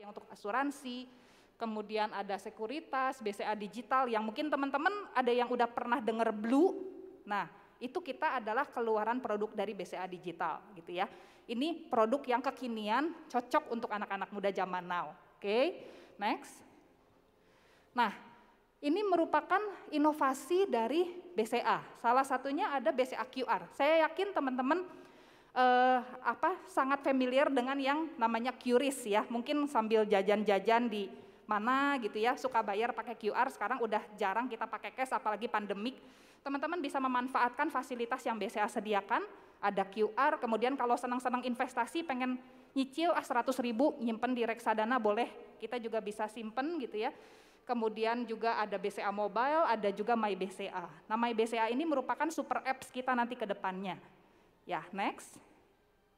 yang untuk asuransi, kemudian ada sekuritas, BCA digital yang mungkin teman-teman ada yang udah pernah dengar blue. Nah, itu kita adalah keluaran produk dari BCA digital gitu ya. Ini produk yang kekinian, cocok untuk anak-anak muda zaman now. Oke, okay, next. Nah, ini merupakan inovasi dari BCA. Salah satunya ada BCA QR. Saya yakin teman-teman eh, apa sangat familiar dengan yang namanya QRIS ya. Mungkin sambil jajan-jajan di mana gitu ya, suka bayar pakai QR, sekarang udah jarang kita pakai cash apalagi pandemik. Teman-teman bisa memanfaatkan fasilitas yang BCA sediakan, ada QR, kemudian kalau senang-senang investasi pengen nyicil ah 100 ribu nyimpen di reksadana boleh, kita juga bisa simpen gitu ya. Kemudian juga ada BCA Mobile, ada juga My BCA. Nah, My BCA ini merupakan super apps kita nanti ke depannya Ya, next.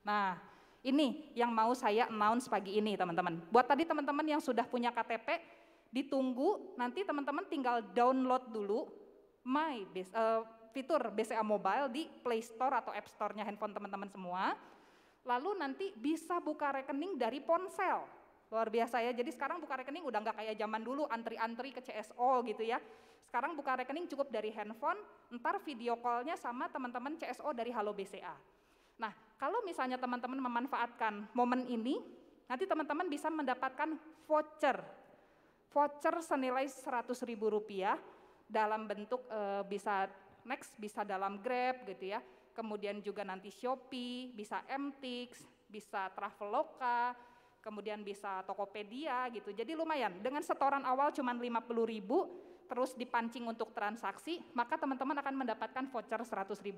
Nah, ini yang mau saya announce pagi ini teman-teman. Buat tadi teman-teman yang sudah punya KTP, ditunggu nanti teman-teman tinggal download dulu my uh, fitur BCA Mobile di Play Store atau App Store-nya handphone teman-teman semua. Lalu nanti bisa buka rekening dari ponsel. Luar biasa ya, jadi sekarang buka rekening udah nggak kayak zaman dulu antri-antri ke CSO gitu ya. Sekarang buka rekening cukup dari handphone, ntar video callnya sama teman-teman CSO dari Halo BCA. Nah, kalau misalnya teman-teman memanfaatkan momen ini, nanti teman-teman bisa mendapatkan voucher. Voucher senilai Rp100.000 dalam bentuk e, bisa next bisa dalam Grab gitu ya. Kemudian juga nanti Shopee, bisa MTX, bisa Traveloka, kemudian bisa Tokopedia gitu. Jadi lumayan, dengan setoran awal cuma rp ribu, terus dipancing untuk transaksi, maka teman-teman akan mendapatkan voucher Rp100.000.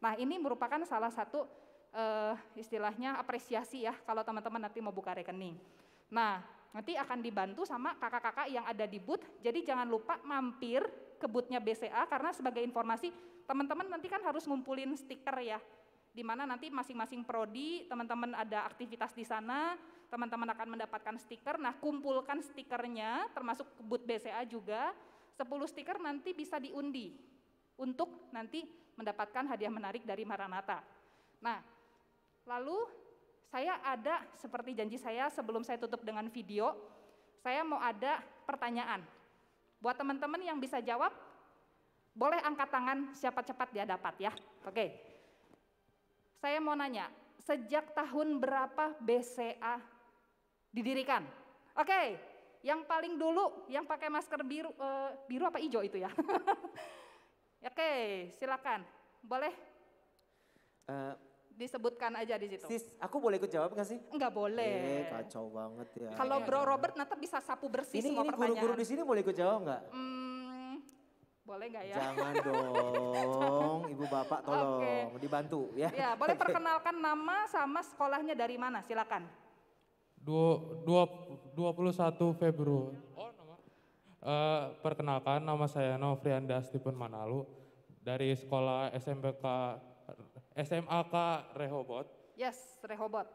Nah, ini merupakan salah satu uh, istilahnya apresiasi ya kalau teman-teman nanti mau buka rekening. Nah, nanti akan dibantu sama kakak-kakak yang ada di booth. Jadi jangan lupa mampir ke boothnya BCA karena sebagai informasi teman-teman nanti kan harus ngumpulin stiker ya. Di mana nanti masing-masing prodi teman-teman ada aktivitas di sana, teman-teman akan mendapatkan stiker. Nah, kumpulkan stikernya, termasuk boot BCA juga. 10 stiker nanti bisa diundi untuk nanti mendapatkan hadiah menarik dari Maranata. Nah, lalu saya ada seperti janji saya sebelum saya tutup dengan video, saya mau ada pertanyaan. Buat teman-teman yang bisa jawab, boleh angkat tangan siapa cepat dia dapat ya. Oke. Saya mau nanya, sejak tahun berapa BCA didirikan. Oke, yang paling dulu yang pakai masker biru eh, biru apa hijau itu ya? Oke, silakan. Boleh? Uh, disebutkan aja di situ. Sis, aku boleh ikut jawab nggak sih? Enggak boleh. Eh, kacau banget ya. Kalau iya, Bro iya. Robert nanti bisa sapu bersih ini, semua ini pertanyaan. Ini guru-guru di sini boleh ikut jawab nggak? Hmm, boleh nggak ya? Jangan dong, ibu bapak tolong okay. dibantu ya. Ya, boleh perkenalkan nama sama sekolahnya dari mana? Silakan. 21 Februari. Oh, eh, nama. Uh, perkenalkan nama saya Novrianda Dastipun Manalu dari sekolah SMPK SMAK Rehobot. Yes, Rehobot.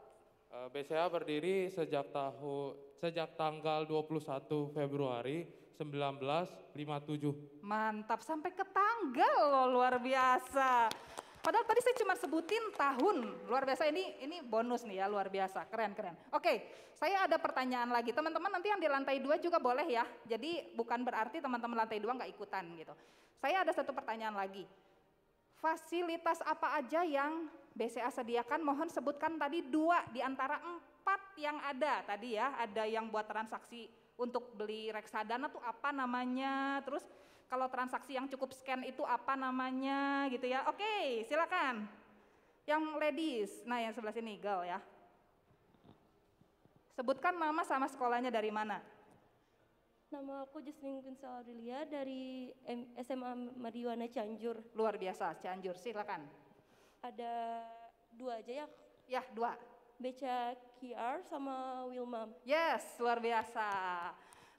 Uh, eh, BCA berdiri sejak tahu sejak tanggal 21 Februari 1957. Mantap sampai ke tanggal loh luar biasa. Padahal tadi saya cuma sebutin tahun. Luar biasa ini ini bonus nih ya, luar biasa. Keren, keren. Oke, saya ada pertanyaan lagi. Teman-teman nanti yang di lantai dua juga boleh ya. Jadi bukan berarti teman-teman lantai dua nggak ikutan gitu. Saya ada satu pertanyaan lagi. Fasilitas apa aja yang BCA sediakan? Mohon sebutkan tadi dua di antara empat yang ada tadi ya. Ada yang buat transaksi untuk beli reksadana tuh apa namanya? Terus kalau transaksi yang cukup scan itu apa namanya gitu ya. Oke, silakan. Yang ladies, nah yang sebelah sini girl ya. Sebutkan nama sama sekolahnya dari mana? Nama aku Jasmine Kunsa Aurelia dari SMA Mariwana Cianjur. Luar biasa, Cianjur. Silakan. Ada dua aja ya? Ya, dua. Beca Kiar sama Wilma. Yes, luar biasa.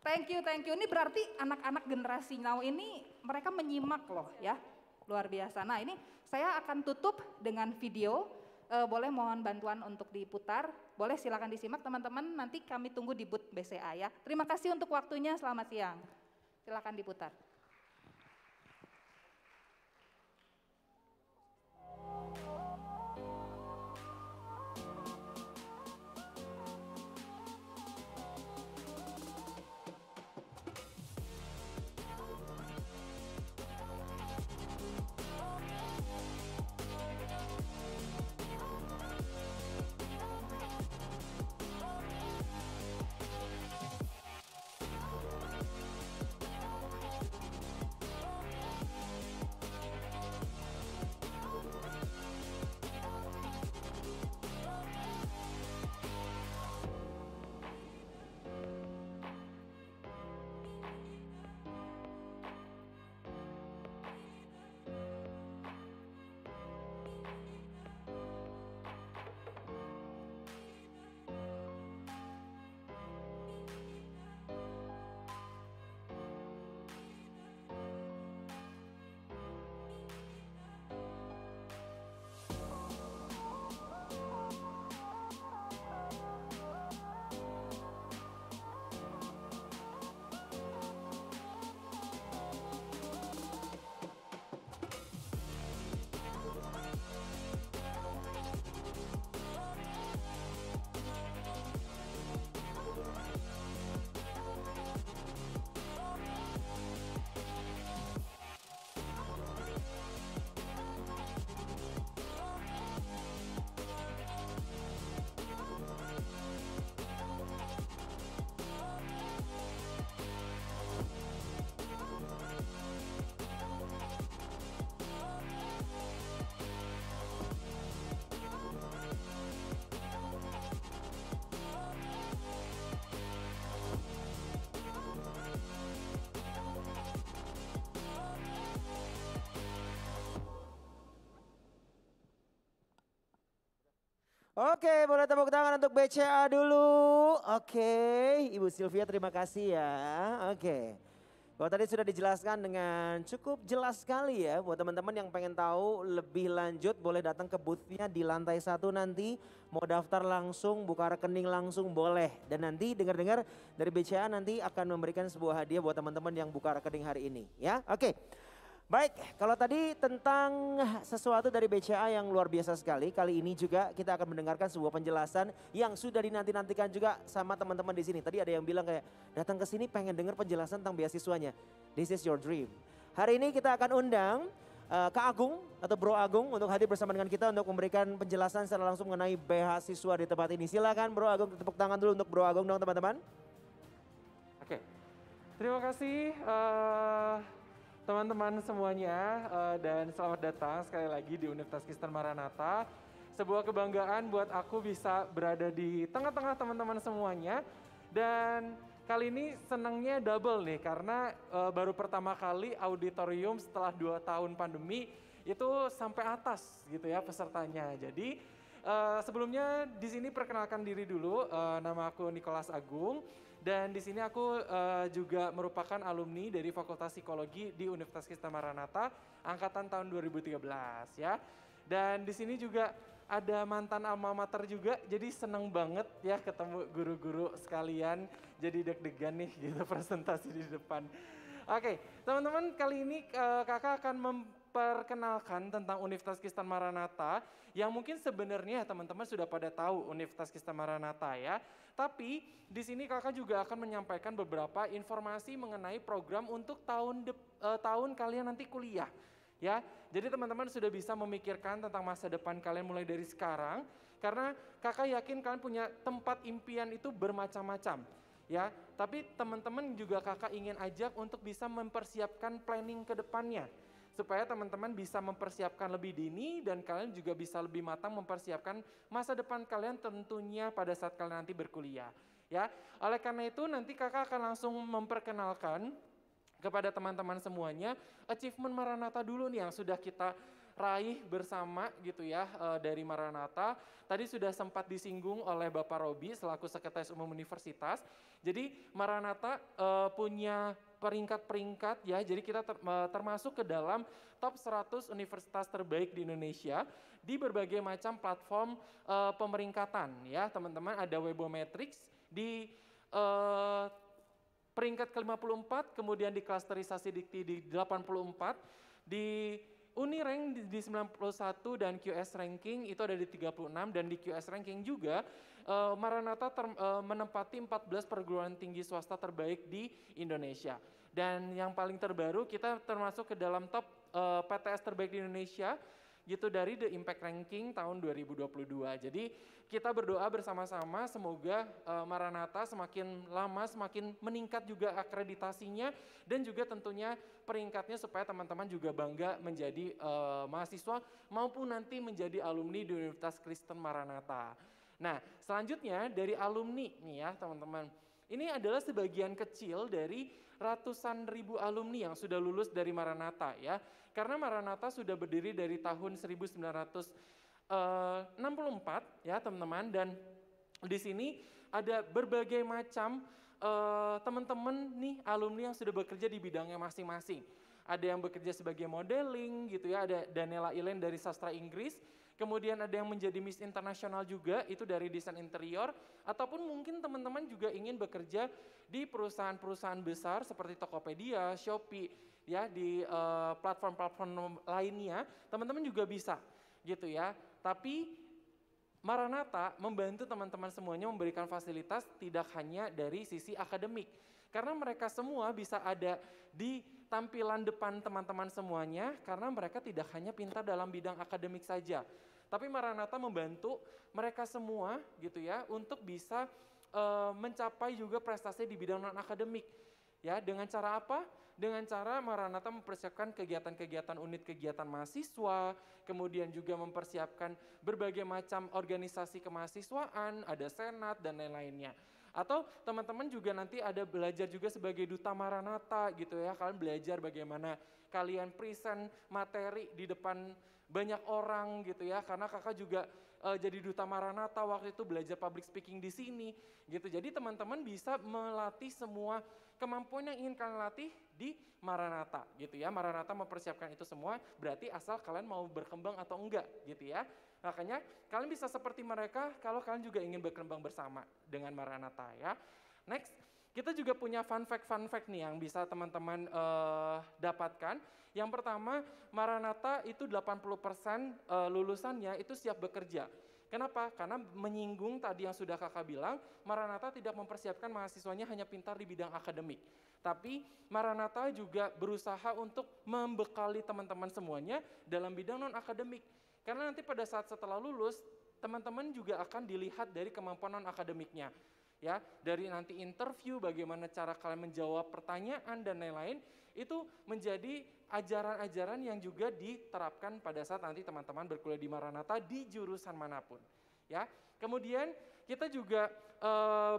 Thank you, thank you. Ini berarti anak-anak generasi now ini mereka menyimak loh ya. Luar biasa. Nah ini saya akan tutup dengan video. E, boleh mohon bantuan untuk diputar. Boleh silakan disimak teman-teman. Nanti kami tunggu di booth BCA ya. Terima kasih untuk waktunya. Selamat siang. Silakan diputar. Oke, boleh tepuk tangan untuk BCA dulu. Oke, Ibu Sylvia terima kasih ya. Oke. Bahwa tadi sudah dijelaskan dengan cukup jelas sekali ya. Buat teman-teman yang pengen tahu lebih lanjut boleh datang ke boothnya di lantai satu nanti. Mau daftar langsung, buka rekening langsung boleh. Dan nanti dengar-dengar dari BCA nanti akan memberikan sebuah hadiah buat teman-teman yang buka rekening hari ini. Ya, oke. Baik, kalau tadi tentang sesuatu dari BCA yang luar biasa sekali, kali ini juga kita akan mendengarkan sebuah penjelasan yang sudah dinanti-nantikan juga sama teman-teman di sini. Tadi ada yang bilang kayak datang ke sini pengen dengar penjelasan tentang beasiswanya. This is your dream. Hari ini kita akan undang uh, Kak Agung atau Bro Agung untuk hadir bersama dengan kita untuk memberikan penjelasan secara langsung mengenai beasiswa di tempat ini. Silakan Bro Agung tepuk tangan dulu untuk Bro Agung dong teman-teman. Oke. Terima kasih uh, teman-teman semuanya uh, dan selamat datang sekali lagi di Universitas Kristen Maranatha. Sebuah kebanggaan buat aku bisa berada di tengah-tengah teman-teman semuanya dan kali ini senangnya double nih karena uh, baru pertama kali auditorium setelah dua tahun pandemi itu sampai atas gitu ya pesertanya. Jadi uh, sebelumnya di sini perkenalkan diri dulu uh, nama aku Nicholas Agung. Dan di sini aku uh, juga merupakan alumni dari Fakultas Psikologi di Universitas Kristen Maranatha angkatan tahun 2013 ya. Dan di sini juga ada mantan alma mater juga, jadi seneng banget ya ketemu guru-guru sekalian. Jadi deg-degan nih gitu presentasi di depan. Oke, teman-teman kali ini uh, kakak akan memperkenalkan tentang Universitas Kristen Maranatha yang mungkin sebenarnya teman-teman sudah pada tahu Universitas Kristen Maranatha ya. Tapi di sini kakak juga akan menyampaikan beberapa informasi mengenai program untuk tahun de, eh, tahun kalian nanti kuliah. Ya, jadi teman-teman sudah bisa memikirkan tentang masa depan kalian mulai dari sekarang, karena kakak yakin kalian punya tempat impian itu bermacam-macam ya. Tapi teman-teman juga kakak ingin ajak untuk bisa mempersiapkan planning ke depannya supaya teman-teman bisa mempersiapkan lebih dini dan kalian juga bisa lebih matang mempersiapkan masa depan kalian tentunya pada saat kalian nanti berkuliah. Ya, oleh karena itu nanti kakak akan langsung memperkenalkan kepada teman-teman semuanya achievement Maranatha dulu nih yang sudah kita raih bersama gitu ya eh, dari Maranatha. Tadi sudah sempat disinggung oleh Bapak Robi selaku Sekretaris Umum Universitas. Jadi Maranatha eh, punya peringkat-peringkat ya. Jadi kita ter, termasuk ke dalam top 100 universitas terbaik di Indonesia di berbagai macam platform uh, pemeringkatan ya, teman-teman. Ada Webometrics di uh, peringkat ke-54, kemudian di klasterisasi dikti di 84, di Uni rank di 91 dan QS ranking itu ada di 36 dan di QS ranking juga uh, Maranatha ter, uh, menempati 14 perguruan tinggi swasta terbaik di Indonesia. Dan yang paling terbaru kita termasuk ke dalam top uh, eh, PTS terbaik di Indonesia gitu dari The Impact Ranking tahun 2022. Jadi kita berdoa bersama-sama semoga uh, Maranatha semakin lama semakin meningkat juga akreditasinya dan juga tentunya peringkatnya supaya teman-teman juga bangga menjadi uh, mahasiswa maupun nanti menjadi alumni di Universitas Kristen Maranatha. Nah, selanjutnya dari alumni nih ya teman-teman. Ini adalah sebagian kecil dari ratusan ribu alumni yang sudah lulus dari Maranatha ya. Karena Maranatha sudah berdiri dari tahun 1964 eh, ya teman-teman dan di sini ada berbagai macam teman eh, teman-teman nih alumni yang sudah bekerja di bidangnya masing-masing. Ada yang bekerja sebagai modeling gitu ya, ada Daniela Ilen dari sastra Inggris, Kemudian ada yang menjadi Miss Internasional juga, itu dari desain interior. Ataupun mungkin teman-teman juga ingin bekerja di perusahaan-perusahaan besar seperti Tokopedia, Shopee, ya di eh, platform-platform uh, lainnya. Teman-teman juga bisa gitu ya. Tapi Maranata membantu teman-teman semuanya memberikan fasilitas tidak hanya dari sisi akademik. Karena mereka semua bisa ada di tampilan depan teman-teman semuanya karena mereka tidak hanya pintar dalam bidang akademik saja, tapi Maranatha membantu mereka semua gitu ya untuk bisa e, mencapai juga prestasi di bidang non akademik. Ya, dengan cara apa? Dengan cara Maranatha mempersiapkan kegiatan-kegiatan unit kegiatan mahasiswa, kemudian juga mempersiapkan berbagai macam organisasi kemahasiswaan, ada senat dan lain-lainnya. Atau teman-teman juga nanti ada belajar juga sebagai duta Maranatha gitu ya. Kalian belajar bagaimana kalian present materi di depan banyak orang gitu ya karena kakak juga uh, jadi duta Maranatha waktu itu belajar public speaking di sini gitu. Jadi teman-teman bisa melatih semua kemampuan yang ingin kalian latih di Maranatha gitu ya. Maranatha mempersiapkan itu semua berarti asal kalian mau berkembang atau enggak gitu ya. Makanya kalian bisa seperti mereka kalau kalian juga ingin berkembang bersama dengan Maranatha ya. Next, kita juga punya fun fact fun fact nih yang bisa teman-teman uh, dapatkan. Yang pertama, Maranatha itu 80% uh, eh, lulusannya itu siap bekerja. Kenapa? Karena menyinggung tadi yang sudah kakak bilang, Maranatha tidak mempersiapkan mahasiswanya hanya pintar di bidang akademik. Tapi Maranatha juga berusaha untuk membekali teman-teman semuanya dalam bidang non-akademik. Karena nanti pada saat setelah lulus, teman-teman juga akan dilihat dari kemampuan non-akademiknya ya dari nanti interview bagaimana cara kalian menjawab pertanyaan dan lain-lain itu menjadi ajaran-ajaran yang juga diterapkan pada saat nanti teman-teman berkuliah di Maranatha di jurusan manapun ya kemudian kita juga e,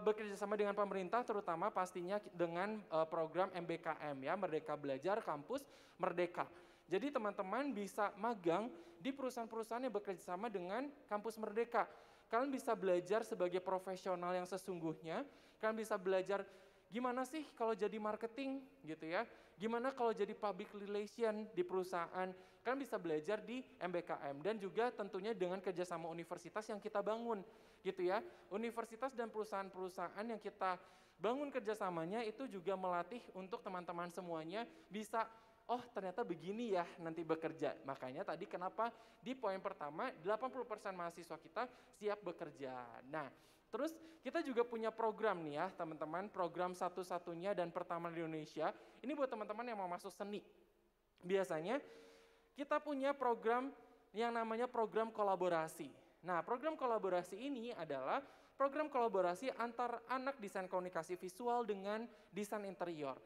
bekerja sama dengan pemerintah terutama pastinya dengan e, program MBKM ya Merdeka Belajar Kampus Merdeka jadi teman-teman bisa magang di perusahaan-perusahaan yang bekerja sama dengan kampus Merdeka Kalian bisa belajar sebagai profesional yang sesungguhnya. Kalian bisa belajar gimana sih kalau jadi marketing gitu ya. Gimana kalau jadi public relation di perusahaan. Kalian bisa belajar di MBKM dan juga tentunya dengan kerjasama universitas yang kita bangun gitu ya. Universitas dan perusahaan-perusahaan yang kita bangun kerjasamanya itu juga melatih untuk teman-teman semuanya bisa oh ternyata begini ya nanti bekerja. Makanya tadi kenapa di poin pertama 80% mahasiswa kita siap bekerja. Nah, terus kita juga punya program nih ya teman-teman, program satu-satunya dan pertama di Indonesia. Ini buat teman-teman yang mau masuk seni. Biasanya kita punya program yang namanya program kolaborasi. Nah, program kolaborasi ini adalah program kolaborasi antar anak desain komunikasi visual dengan desain interior.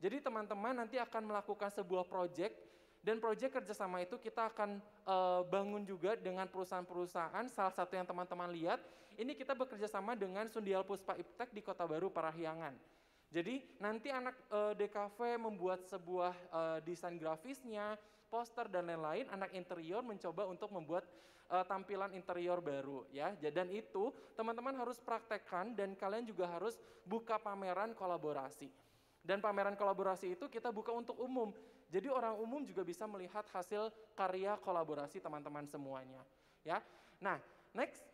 Jadi teman-teman nanti akan melakukan sebuah proyek dan proyek kerjasama itu kita akan e, bangun juga dengan perusahaan-perusahaan. Salah satu yang teman-teman lihat, ini kita bekerja sama dengan Sundial Puspa Iptek di Kota Baru Parahyangan. Jadi nanti anak e, eh, DKV membuat sebuah e, desain grafisnya, poster dan lain-lain, anak interior mencoba untuk membuat e, tampilan interior baru ya. Dan itu teman-teman harus praktekkan dan kalian juga harus buka pameran kolaborasi. Dan pameran kolaborasi itu kita buka untuk umum. Jadi orang umum juga bisa melihat hasil karya kolaborasi teman-teman semuanya. Ya. Nah, next.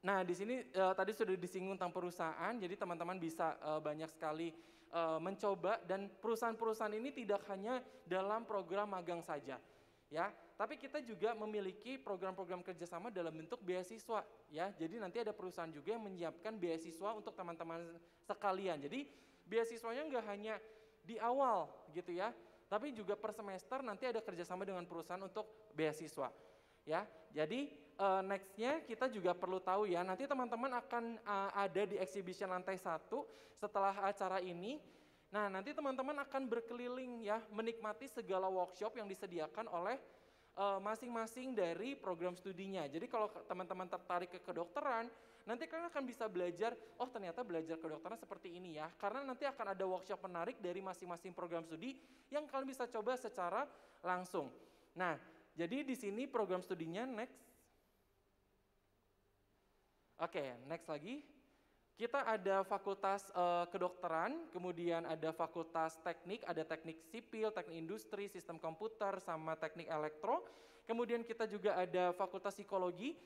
Nah, di sini uh, tadi sudah disinggung tentang perusahaan, jadi teman-teman bisa uh, banyak sekali uh, mencoba dan perusahaan-perusahaan ini tidak hanya dalam program magang saja, ya, tapi kita juga memiliki program-program kerjasama dalam bentuk beasiswa, ya. Jadi nanti ada perusahaan juga yang menyiapkan beasiswa untuk teman-teman sekalian. Jadi beasiswanya nggak hanya di awal gitu ya, tapi juga per semester nanti ada kerjasama dengan perusahaan untuk beasiswa. Ya, jadi uh, nextnya kita juga perlu tahu ya, nanti teman-teman akan uh, ada di exhibition lantai satu setelah acara ini. Nah, nanti teman-teman akan berkeliling ya, menikmati segala workshop yang disediakan oleh eh, masing-masing uh, masing -masing dari program studinya. Jadi kalau teman-teman tertarik ke kedokteran, Nanti kalian akan bisa belajar, oh ternyata belajar kedokteran seperti ini ya. Karena nanti akan ada workshop menarik dari masing-masing program studi yang kalian bisa coba secara langsung. Nah, jadi di sini program studinya next. Oke, okay, next lagi. Kita ada fakultas uh, kedokteran, kemudian ada fakultas teknik, ada teknik sipil, teknik industri, sistem komputer, sama teknik elektro. Kemudian kita juga ada fakultas psikologi,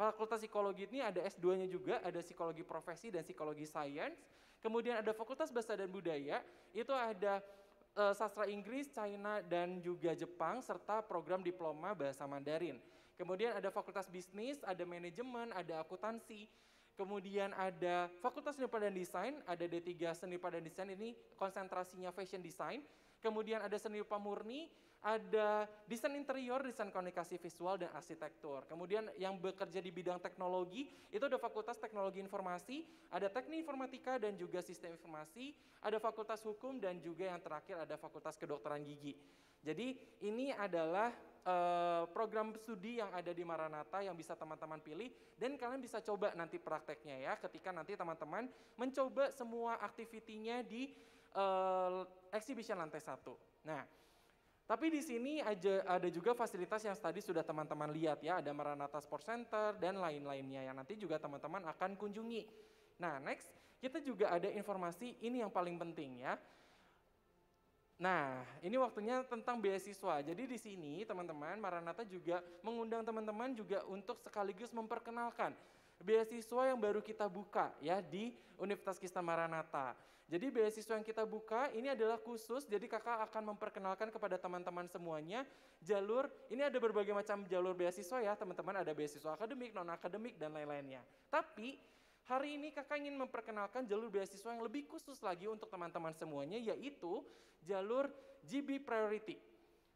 Fakultas Psikologi ini ada S2-nya juga, ada Psikologi Profesi dan Psikologi Sains. Kemudian ada Fakultas Bahasa dan Budaya, itu ada e, sastra Inggris, China dan juga Jepang serta program diploma bahasa Mandarin. Kemudian ada Fakultas Bisnis, ada Manajemen, ada Akuntansi. Kemudian ada Fakultas Seni Padan Desain, ada D3 Seni Padan Desain ini konsentrasinya Fashion Design. Kemudian ada Seni Pamurni. Murni, ada desain interior, desain komunikasi visual, dan arsitektur. Kemudian yang bekerja di bidang teknologi, itu ada fakultas teknologi informasi, ada teknik informatika dan juga sistem informasi, ada fakultas hukum, dan juga yang terakhir ada fakultas kedokteran gigi. Jadi ini adalah eh, program studi yang ada di Maranatha yang bisa teman-teman pilih dan kalian bisa coba nanti prakteknya ya ketika nanti teman-teman mencoba semua aktivitinya di uh, exhibition lantai satu. Nah, tapi di sini ada juga fasilitas yang tadi sudah teman-teman lihat ya, ada Maranatha Sport Center dan lain-lainnya yang nanti juga teman-teman akan kunjungi. Nah, next kita juga ada informasi ini yang paling penting ya. Nah, ini waktunya tentang beasiswa. Jadi di sini teman-teman Maranatha juga mengundang teman-teman juga untuk sekaligus memperkenalkan beasiswa yang baru kita buka ya di Universitas Kristen Maranatha. Jadi beasiswa yang kita buka ini adalah khusus, jadi kakak akan memperkenalkan kepada teman-teman semuanya jalur, ini ada berbagai macam jalur beasiswa ya teman-teman, ada beasiswa akademik, non-akademik, dan lain-lainnya. Tapi Hari ini kakak ingin memperkenalkan jalur beasiswa yang lebih khusus lagi untuk teman-teman semuanya, yaitu jalur GB Priority.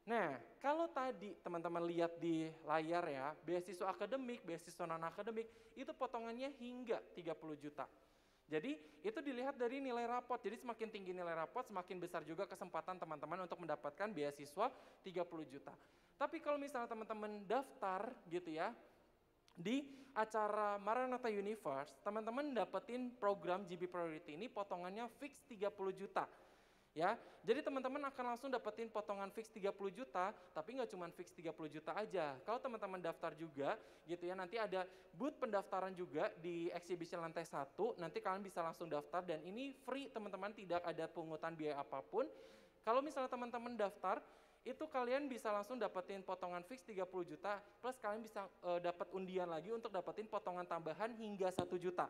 Nah, kalau tadi teman-teman lihat di layar ya, beasiswa akademik, beasiswa non-akademik, itu potongannya hingga 30 juta. Jadi itu dilihat dari nilai rapot. Jadi semakin tinggi nilai rapot, semakin besar juga kesempatan teman-teman untuk mendapatkan beasiswa 30 juta. Tapi kalau misalnya teman-teman daftar gitu ya, di acara Maranatha Universe, teman-teman dapetin program GB Priority ini potongannya fix 30 juta ya. Jadi teman-teman akan langsung dapetin potongan fix 30 juta, tapi nggak cuma fix 30 juta aja. Kalau teman-teman daftar juga gitu ya, nanti ada booth pendaftaran juga di exhibition lantai satu. nanti kalian bisa langsung daftar dan ini free teman-teman, tidak ada pungutan biaya apapun. Kalau misalnya teman-teman daftar, itu kalian bisa langsung dapetin potongan fix 30 juta plus kalian bisa e, dapat undian lagi untuk dapetin potongan tambahan hingga 1 juta.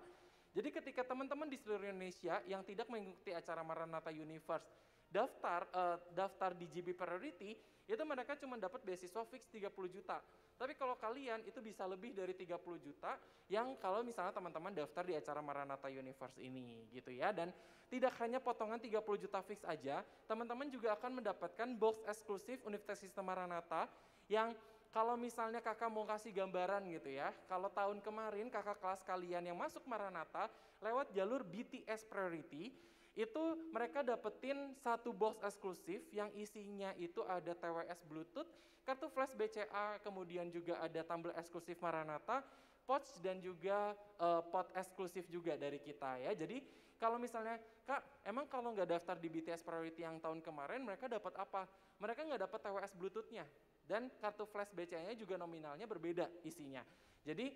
Jadi ketika teman-teman di seluruh Indonesia yang tidak mengikuti acara Maranatha Universe daftar uh, daftar di GB Priority, itu mereka cuma dapat beasiswa fix 30 juta. Tapi kalau kalian itu bisa lebih dari 30 juta yang kalau misalnya teman-teman daftar di acara Maranatha Universe ini gitu ya. Dan tidak hanya potongan 30 juta fix aja, teman-teman juga akan mendapatkan box eksklusif Universitas Sistem Maranatha yang kalau misalnya kakak mau kasih gambaran gitu ya, kalau tahun kemarin kakak kelas kalian yang masuk Maranatha lewat jalur BTS Priority, itu mereka dapetin satu box eksklusif yang isinya itu ada TWS Bluetooth, kartu flash BCA, kemudian juga ada tumbler eksklusif Maranatha, pouch dan juga uh, pot eksklusif juga dari kita ya. Jadi kalau misalnya kak emang kalau nggak daftar di BTS Priority yang tahun kemarin mereka dapat apa? Mereka nggak dapat TWS Bluetoothnya, dan kartu flash BCA-nya juga nominalnya berbeda isinya. Jadi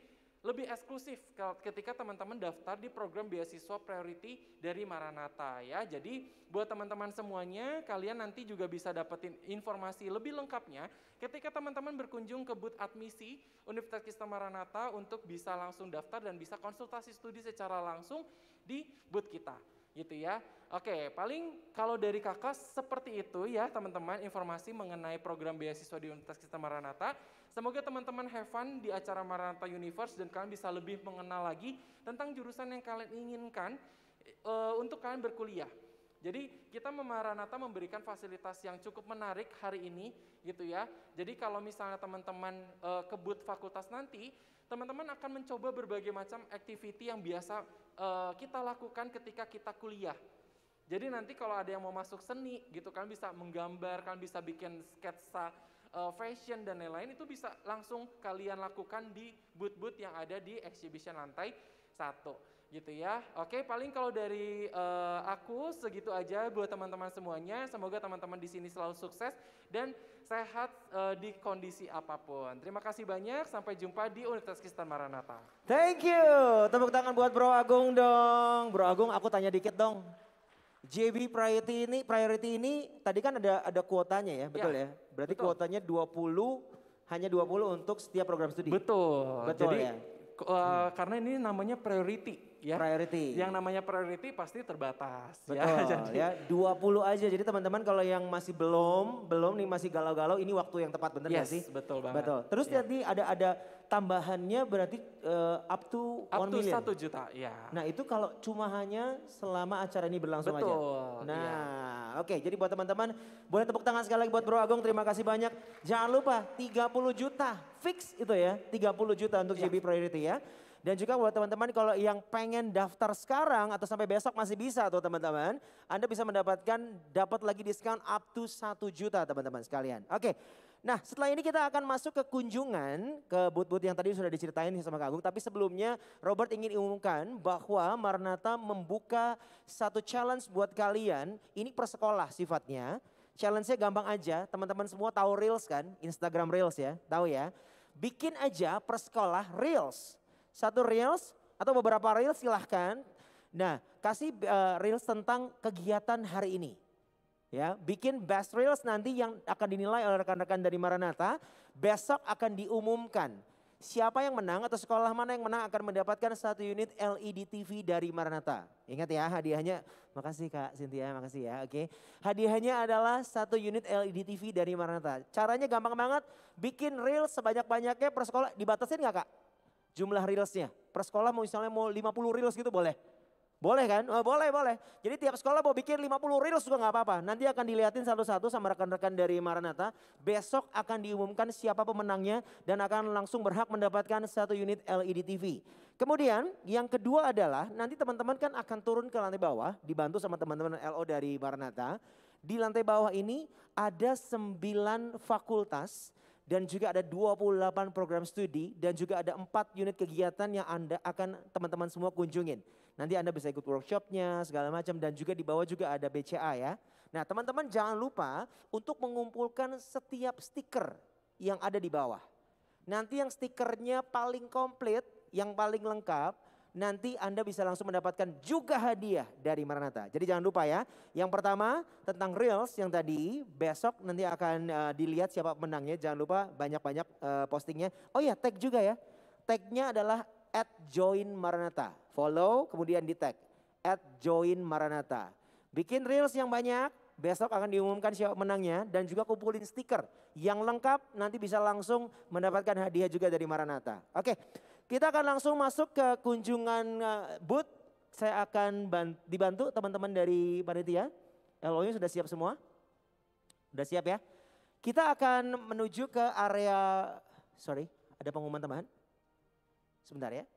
lebih eksklusif ketika teman-teman daftar di program beasiswa priority dari Maranatha ya. Jadi buat teman-teman semuanya, kalian nanti juga bisa dapetin informasi lebih lengkapnya ketika teman-teman berkunjung ke booth admisi Universitas Kristen Maranatha untuk bisa langsung daftar dan bisa konsultasi studi secara langsung di booth kita gitu ya. Oke, paling kalau dari kakak seperti itu ya teman-teman informasi mengenai program beasiswa di Universitas Kristen Maranatha. Semoga teman-teman have fun di acara Maranatha Universe dan kalian bisa lebih mengenal lagi tentang jurusan yang kalian inginkan e, untuk kalian berkuliah. Jadi kita Maranatha memberikan fasilitas yang cukup menarik hari ini gitu ya. Jadi kalau misalnya teman-teman e, kebut fakultas nanti, teman-teman akan mencoba berbagai macam activity yang biasa e, kita lakukan ketika kita kuliah jadi nanti kalau ada yang mau masuk seni gitu kan bisa menggambar, kan bisa bikin sketsa uh, fashion dan lain-lain itu bisa langsung kalian lakukan di booth-booth yang ada di exhibition lantai satu gitu ya. Oke, paling kalau dari uh, aku segitu aja buat teman-teman semuanya. Semoga teman-teman di sini selalu sukses dan sehat uh, di kondisi apapun. Terima kasih banyak. Sampai jumpa di Universitas Kristen Maranatha. Thank you. Tepuk tangan buat Bro Agung dong. Bro Agung, aku tanya dikit dong. JB priority ini priority ini tadi kan ada ada kuotanya ya, ya betul ya? ya? Berarti betul. kuotanya 20 hanya 20 untuk setiap program studi. Betul. Betul Jadi ya? uh, hmm. karena ini namanya priority ya. Priority. Yang namanya priority pasti terbatas. Ya. Betul ya. Jadi, ya. 20 aja. Jadi teman-teman kalau yang masih belum, belum nih masih galau-galau ini waktu yang tepat bener yes, gak sih? betul banget. Betul. Terus ya. ada ada tambahannya berarti uh, up to up 1 to 1 juta, ya. Nah, itu kalau cuma hanya selama acara ini berlangsung betul, aja. Nah, ya. oke. Okay, jadi buat teman-teman boleh tepuk tangan sekali lagi buat Bro Agung. Terima kasih banyak. Jangan lupa 30 juta fix itu ya. 30 juta untuk ya. JB Priority ya. Dan juga buat teman-teman kalau yang pengen daftar sekarang atau sampai besok masih bisa tuh teman-teman. Anda bisa mendapatkan dapat lagi diskon up to 1 juta teman-teman sekalian. Oke. Nah setelah ini kita akan masuk ke kunjungan ke but-but yang tadi sudah diceritain sama Kak Agung. Tapi sebelumnya Robert ingin umumkan bahwa Marnata membuka satu challenge buat kalian. Ini persekolah sifatnya. Challenge-nya gampang aja, teman-teman semua tahu Reels kan, Instagram Reels ya, tahu ya. Bikin aja persekolah Reels. Satu reels atau beberapa reels silahkan. Nah, kasih uh, reels tentang kegiatan hari ini. Ya, bikin best reels nanti yang akan dinilai oleh rekan-rekan dari Maranatha, besok akan diumumkan. Siapa yang menang atau sekolah mana yang menang akan mendapatkan satu unit LED TV dari Maranatha. Ingat ya hadiahnya, makasih Kak Cynthia, makasih ya. Oke, hadiahnya adalah satu unit LED TV dari Maranatha. Caranya gampang banget, bikin reels sebanyak-banyaknya per sekolah. Dibatasin nggak Kak? jumlah reelsnya. Per sekolah mau misalnya mau 50 reels gitu boleh. Boleh kan? Oh, boleh, boleh. Jadi tiap sekolah mau bikin 50 reels juga nggak apa-apa. Nanti akan dilihatin satu-satu sama rekan-rekan dari Maranatha. Besok akan diumumkan siapa pemenangnya dan akan langsung berhak mendapatkan satu unit LED TV. Kemudian yang kedua adalah nanti teman-teman kan akan turun ke lantai bawah dibantu sama teman-teman LO dari Maranatha. Di lantai bawah ini ada sembilan fakultas dan juga ada 28 program studi dan juga ada empat unit kegiatan yang Anda akan teman-teman semua kunjungin. Nanti Anda bisa ikut workshopnya segala macam dan juga di bawah juga ada BCA ya. Nah teman-teman jangan lupa untuk mengumpulkan setiap stiker yang ada di bawah. Nanti yang stikernya paling komplit, yang paling lengkap nanti Anda bisa langsung mendapatkan juga hadiah dari Maranatha. Jadi jangan lupa ya. Yang pertama tentang Reels yang tadi, besok nanti akan uh, dilihat siapa menangnya. Jangan lupa banyak-banyak uh, postingnya. Oh iya, tag juga ya. Tagnya adalah at join Maranatha. Follow kemudian di tag at join Maranatha. Bikin Reels yang banyak, besok akan diumumkan siapa menangnya dan juga kumpulin stiker yang lengkap nanti bisa langsung mendapatkan hadiah juga dari Maranatha. Oke. Okay. Kita akan langsung masuk ke kunjungan eh, booth. Saya akan dibantu teman-teman dari panitia. LO-nya sudah siap semua? Sudah siap ya? Kita akan menuju ke area, sorry, ada pengumuman tambahan? Sebentar ya.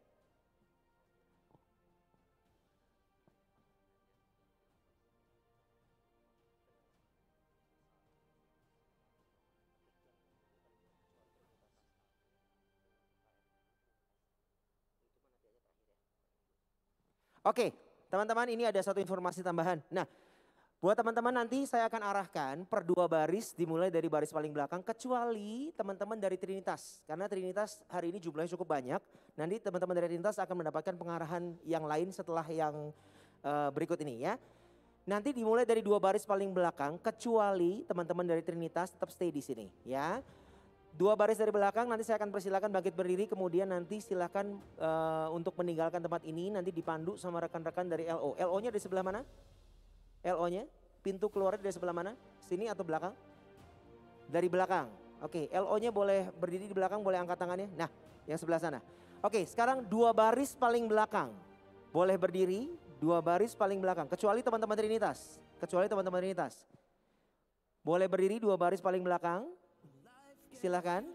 Oke, teman-teman ini ada satu informasi tambahan. Nah, buat teman-teman nanti saya akan arahkan per dua baris dimulai dari baris paling belakang kecuali teman-teman dari Trinitas. Karena Trinitas hari ini jumlahnya cukup banyak. Nanti teman-teman dari Trinitas akan mendapatkan pengarahan yang lain setelah yang uh, berikut ini ya. Nanti dimulai dari dua baris paling belakang kecuali teman-teman dari Trinitas tetap stay di sini ya. Dua baris dari belakang nanti saya akan persilakan bangkit berdiri kemudian nanti silakan uh, untuk meninggalkan tempat ini nanti dipandu sama rekan-rekan dari LO. LO-nya di sebelah mana? LO-nya? Pintu keluar dari sebelah mana? Sini atau belakang? Dari belakang. Oke, LO-nya boleh berdiri di belakang, boleh angkat tangannya. Nah, yang sebelah sana. Oke, sekarang dua baris paling belakang. Boleh berdiri, dua baris paling belakang. Kecuali teman-teman Trinitas. Kecuali teman-teman Trinitas. Boleh berdiri dua baris paling belakang Silahkan.